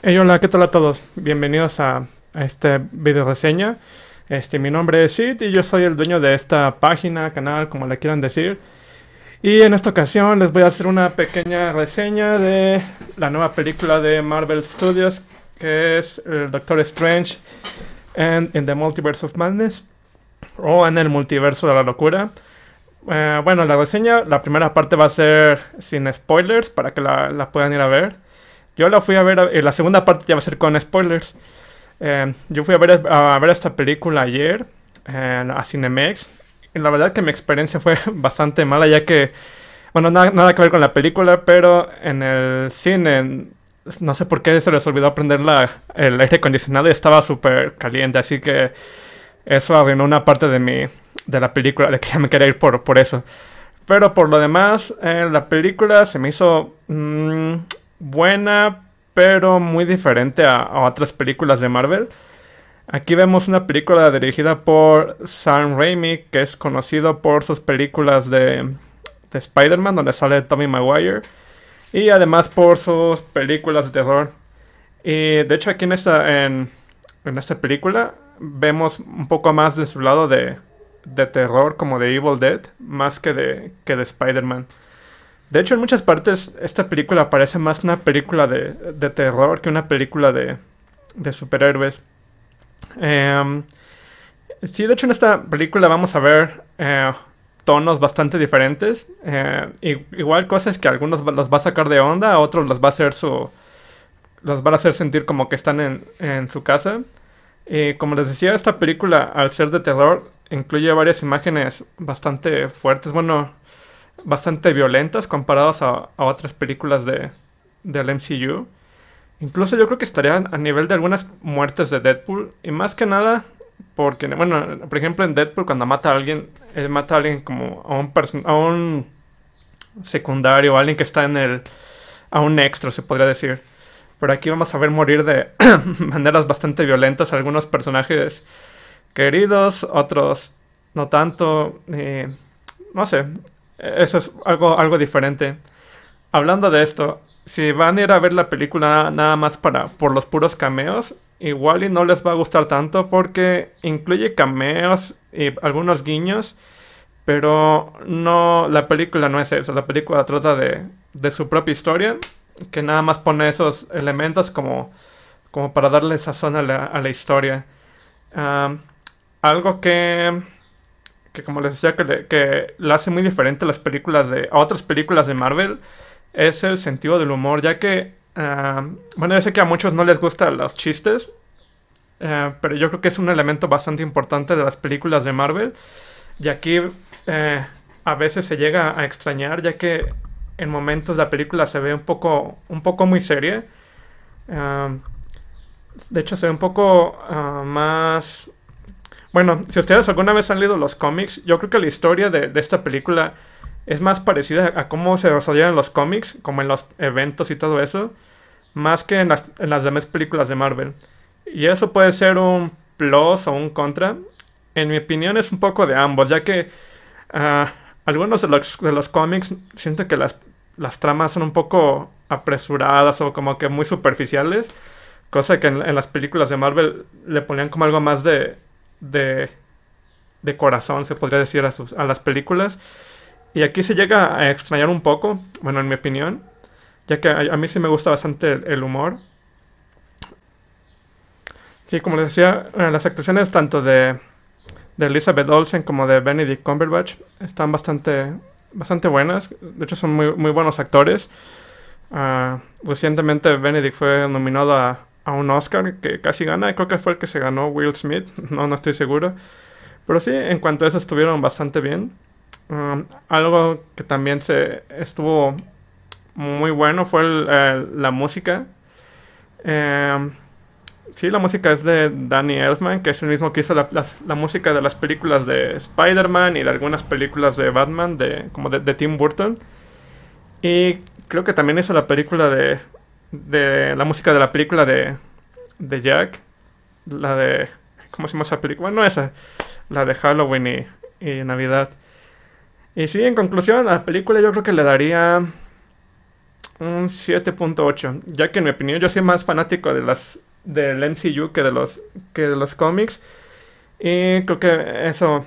Hey, hola, ¿qué tal a todos? Bienvenidos a, este video reseña. Este, mi nombre es Sid y yo soy el dueño de esta página, canal, como le quieran decir. Y en esta ocasión les voy a hacer una pequeña reseña de la nueva película de Marvel Studios, que es Doctor Strange and in the Multiverse of Madness, o en el Multiverso de la Locura. Eh, bueno, la reseña, la primera parte va a ser sin spoilers, para que la puedan ir a ver. Yo la fui a ver, eh, la segunda parte ya va a ser con spoilers. Eh, yo fui a ver, a ver esta película ayer a Cinemex. Y la verdad que mi experiencia fue bastante mala, ya que, bueno, nada, que ver con la película, pero en el cine, no sé por qué se les olvidó prender el aire acondicionado y estaba súper caliente, así que eso arruinó una parte de mi, de la película, de que ya me quería ir por, por eso. Pero por lo demás, eh, la película se me hizo... Mm, buena, pero muy diferente a, otras películas de Marvel. Aquí vemos una película dirigida por Sam Raimi, que es conocido por sus películas de, Spider-Man, donde sale Tommy Maguire, y además por sus películas de terror. Y de hecho aquí en esta, en, esta película vemos un poco más de su lado de, de terror, como de Evil Dead, más que de, que de Spider-Man. De hecho, en muchas partes esta película parece más una película de, de terror que una película de, de superhéroes. Em, sí, de hecho en esta película vamos a ver eh, tonos bastante diferentes. Eh, igual cosas que algunos los va a sacar de onda, otros las va a hacer su... las va a hacer sentir como que están en, en su casa. Y como les decía, esta película, al ser de terror, incluye varias imágenes bastante fuertes. Bueno, bastante violentas comparadas a, a otras películas de, del MCU. Incluso yo creo que estarían a nivel de algunas muertes de Deadpool. Y más que nada, porque, bueno, por ejemplo en Deadpool cuando mata a alguien, él mata a alguien como a un, a un secundario, a alguien que está en el... a un extra, se podría decir. Pero aquí vamos a ver morir de maneras bastante violentas algunos personajes queridos, otros no tanto. Eh, no sé, eso es algo, algo diferente. Hablando de esto, si van a ir a ver la película nada más para por los puros cameos, igual y no les va a gustar tanto porque incluye cameos y algunos guiños, pero no la película no es eso, la película trata de, de su propia historia, que nada más pone esos elementos como, como para darle sazón a la, a la historia. Ah, algo que que como les decía, que, la hace muy diferente a las películas de, a otras películas de Marvel, es el sentido del humor, ya que, ah, bueno, yo sé que a muchos no les gustan los chistes, eh, pero yo creo que es un elemento bastante importante de las películas de Marvel, y aquí eh, a veces se llega a extrañar, ya que en momentos la película se ve un poco, un poco muy seria. Eh, de hecho, se ve un poco ah, más bueno, si ustedes alguna vez han leído los cómics, yo creo que la historia de, esta película es más parecida a cómo se desarrollan los cómics, como en los eventos y todo eso, más que en las, demás películas de Marvel. Y eso puede ser un plus o un contra. En mi opinión es un poco de ambos, ya que ah, algunos de los, de los cómics siento que las, tramas son un poco apresuradas o como que muy superficiales, cosa que en las películas de Marvel le ponían como algo más de, de, corazón, se podría decir, a, sus, a las películas. Y aquí se llega a extrañar un poco, bueno, en mi opinión, ya que a, mí sí me gusta bastante el, humor. Sí, como les decía, eh, las actuaciones tanto de, Elizabeth Olsen como de Benedict Cumberbatch están bastante, bastante buenas. De hecho, son muy, muy buenos actores. Ah, recientemente Benedict fue nominado a a un Oscar que casi gana, creo que fue el que se ganó Will Smith, no, no estoy seguro. Pero sí, en cuanto a eso estuvieron bastante bien. Um, algo que también se estuvo muy bueno fue la música. Em, sí, la música es de Danny Elfman, que es el mismo que hizo la, música de las películas de Spider-Man y de algunas películas de Batman, de, como de Tim Burton. Y creo que también hizo la película de de la música de la película de, Jack. La de... ¿Cómo se llama esa película? Bueno, esa. La de Halloween y, Navidad. Y sí, en conclusión, a la película yo creo que le daría un 7.8. Ya que en mi opinión yo soy más fanático de las del MCU que de los que de los cómics. Y creo que eso,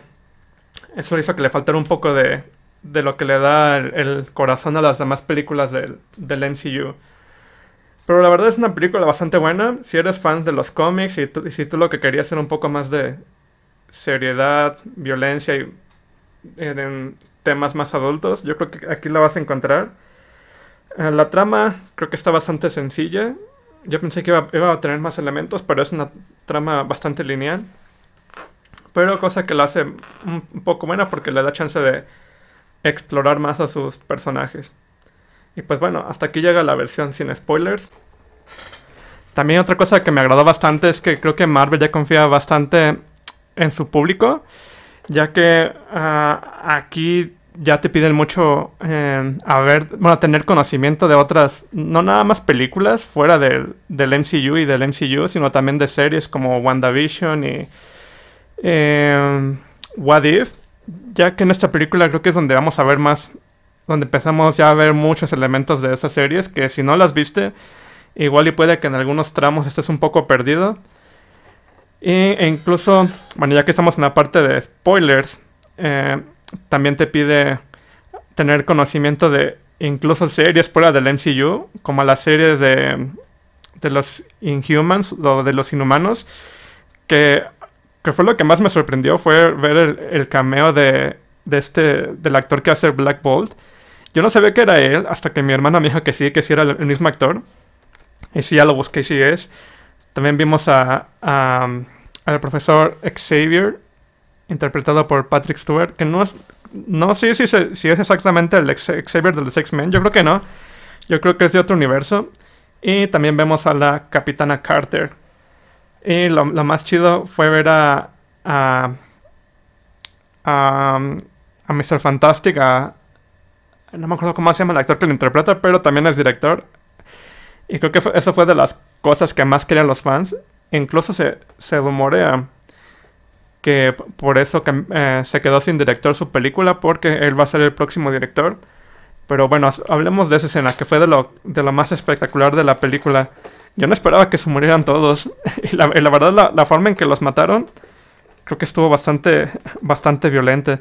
eso hizo que le faltara un poco de, de lo que le da el, corazón a las demás películas del, del pero la verdad es una película bastante buena. Si eres fan de los cómics y, si tú lo que querías era un poco más de seriedad, violencia y eh, temas más adultos, yo creo que aquí la vas a encontrar. Eh, la trama creo que está bastante sencilla. Yo pensé que iba, a tener más elementos, pero es una trama bastante lineal. Pero cosa que la hace un poco buena porque le da chance de explorar más a sus personajes. Y pues bueno, hasta aquí llega la versión sin spoilers. También otra cosa que me agradó bastante es que creo que Marvel ya confía bastante en su público, ya que ah, aquí ya te piden mucho em, a ver, bueno, tener conocimiento de otras, no nada más películas fuera del, MCU y del MCU, sino también de series como WandaVision y em, What If, ya que en esta película creo que es donde vamos a ver más donde empezamos ya a ver muchos elementos de esas series que si no las viste, igual y puede que en algunos tramos estés un poco perdido. E incluso, bueno, ya que estamos en la parte de spoilers, eh, también te pide tener conocimiento de incluso series fuera del MCU, como las series de, de los Inhumans o de los Inhumanos, que, fue lo que más me sorprendió, fue ver el, cameo de, de este, del actor que hace Black Bolt yo no sabía que era él hasta que mi hermana me dijo que sí, que sí era el mismo actor. Y sí, ya lo busqué y sí es. También vimos a, al profesor Xavier, interpretado por Patrick Stewart, que no es... No sé si, es exactamente el Xavier de los X-Men, yo creo que no. Yo creo que es de otro universo. Y también vemos a la Capitana Carter. Y lo, más chido fue ver a, a, a, a Mr. Fantastic, a, no me acuerdo cómo se llama el actor que lo interpreta, pero también es director. Y creo que eso fue de las cosas que más querían los fans. Incluso se, se rumorea que por eso eh, se quedó sin director su película, porque él va a ser el próximo director. Pero bueno, hablemos de esa escena, que fue de lo, de más espectacular de la película. Yo no esperaba que se murieran todos. y, la, verdad, la, forma en que los mataron, creo que estuvo bastante, bastante violenta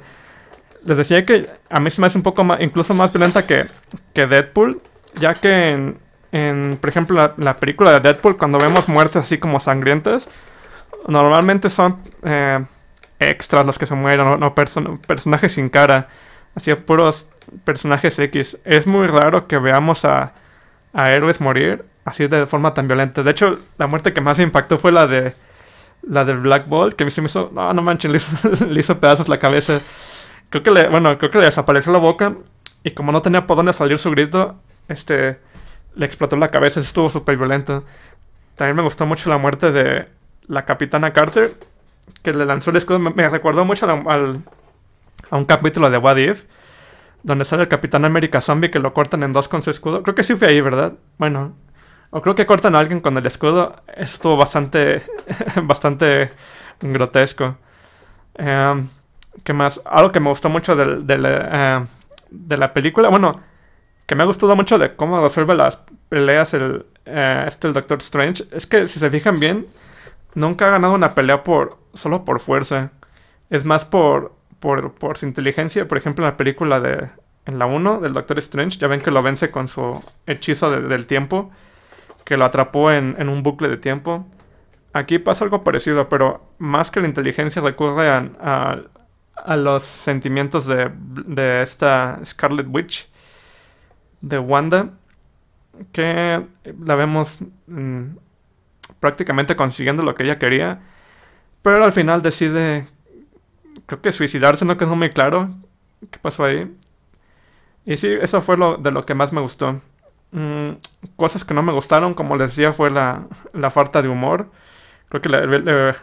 les decía que a mí se me hace un poco más, incluso más violenta que, que Deadpool, ya que en, por ejemplo, la, película de Deadpool, cuando vemos muertes así como sangrientas, normalmente son eh, extras los que se mueren, no, personajes sin cara, así puros personajes X. Es muy raro que veamos a, héroes morir así de forma tan violenta. De hecho, la muerte que más impactó fue la de la del Black Bolt, que a mí se me hizo, no, no manches, le hizo pedazos la cabeza. Creo que le, bueno, creo que le desapareció la boca y como no tenía por dónde salir su grito, este, le explotó la cabeza, estuvo súper violento. También me gustó mucho la muerte de la capitana Carter, que le lanzó el escudo. Me, recordó mucho al, a un capítulo de What If, donde sale el Capitán América Zombie que lo cortan en dos con su escudo. Creo que sí fue ahí, ¿verdad? Bueno, o creo que cortan a alguien con el escudo. Estuvo bastante, bastante grotesco. Eh ¿Qué más? Algo que me gustó mucho eh, de la película. Bueno, que me ha gustado mucho de cómo resuelve las peleas el, eh, este, el Doctor Strange. Es que si se fijan bien, nunca ha ganado una pelea por solo por fuerza. Es más por, por, por su inteligencia. Por ejemplo, en la película de. En la 1 del Doctor Strange, ya ven que lo vence con su hechizo del tiempo, que lo atrapó en, un bucle de tiempo. Aquí pasa algo parecido, pero más que la inteligencia recurre al a, a los sentimientos de, de esta Scarlet Witch de Wanda, que la vemos mm, prácticamente consiguiendo lo que ella quería, pero al final decide, creo que suicidarse, no quedó muy claro qué pasó ahí. Y sí, eso fue lo de lo que más me gustó. Mm, cosas que no me gustaron, como les decía, fue la, la falta de humor. Creo que la...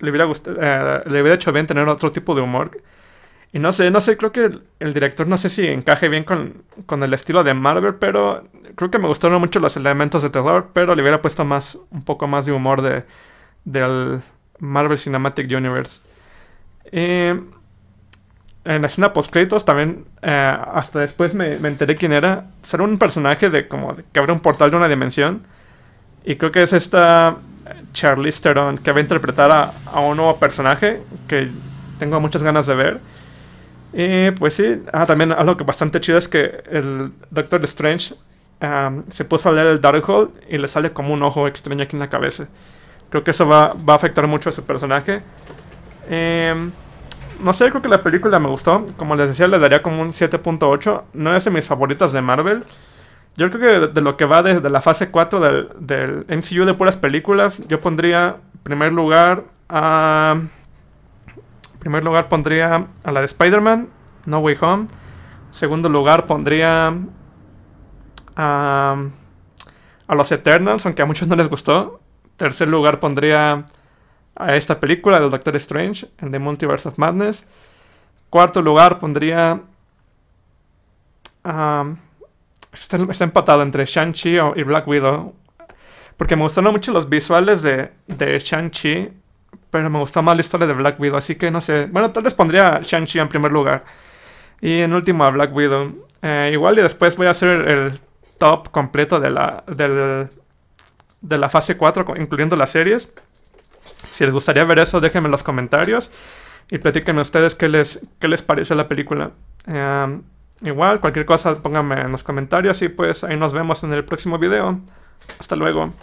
Eh, le hubiera, hecho bien tener otro tipo de humor. Y no sé, no sé, creo que el, director no sé si encaje bien con, el estilo de Marvel, pero creo que me gustaron mucho los elementos de terror, pero le hubiera puesto más, un poco más de humor del Marvel Cinematic Universe. en la escena post-créditos también, eh, hasta después me, enteré quién era. Será un personaje de como que abre un portal de una dimensión. Y creo que es esta Charlie Theron, que va a interpretar a, un nuevo personaje que tengo muchas ganas de ver. Y pues sí, ah, también algo que bastante chido es que el Doctor Strange se puso a leer el Darkhold y le sale como un ojo extraño aquí en la cabeza. Creo que eso va, a afectar mucho a su personaje. Em, no sé, creo que la película me gustó. Como les decía, le daría como un 7.8. No es de mis favoritas de Marvel. Yo creo que de, lo que va desde la fase 4 del, MCU de puras películas, yo pondría en primer lugar a. En primer lugar pondría a la de Spider-Man, No Way Home. segundo lugar pondría a. A los Eternals, aunque a muchos no les gustó. tercer lugar pondría a esta película del Doctor Strange, en The Multiverse of Madness. cuarto lugar pondría. a... Está, está empatado entre Shang-Chi y Black Widow. Porque me gustaron mucho los visuales de, de Shang-Chi. Pero me gustó más la historia de Black Widow. Así que no sé. Bueno, tal vez pondría Shang-Chi en primer lugar. Y en último a Black Widow. Eh, igual y después voy a hacer el top completo de la, de la fase 4, incluyendo las series. Si les gustaría ver eso, déjenme en los comentarios. Y platíquenme ustedes qué les, qué les pareció la película. Eh... Igual, cualquier cosa pónganme en los comentarios y pues ahí nos vemos en el próximo video. Hasta luego.